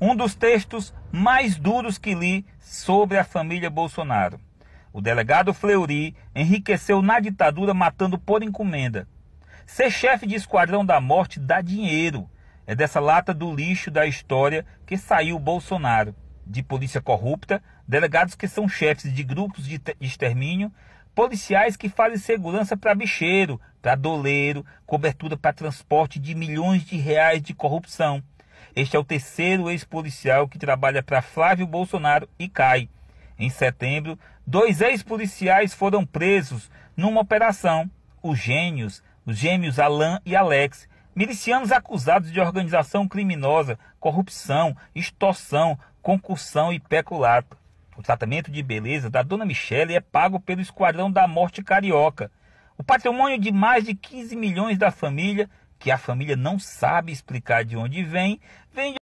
um dos textos mais duros que li sobre a família Bolsonaro. O delegado Fleury enriqueceu na ditadura matando por encomenda. Ser chefe de esquadrão da morte dá dinheiro. É dessa lata do lixo da história que saiu Bolsonaro. De polícia corrupta, delegados que são chefes de grupos de extermínio, policiais que fazem segurança para bicheiro, para doleiro, cobertura para transporte de milhões de reais de corrupção. Este é o terceiro ex-policial que trabalha para Flávio Bolsonaro e cai. Em setembro, dois ex-policiais foram presos numa operação. Os gênios, os gêmeos Alan e Alex, milicianos acusados de organização criminosa, corrupção, extorsão, concussão e peculato. O tratamento de beleza da dona Michele é pago pelo Esquadrão da Morte Carioca. O patrimônio de mais de 15 milhões da família que a família não sabe explicar de onde vem, vem de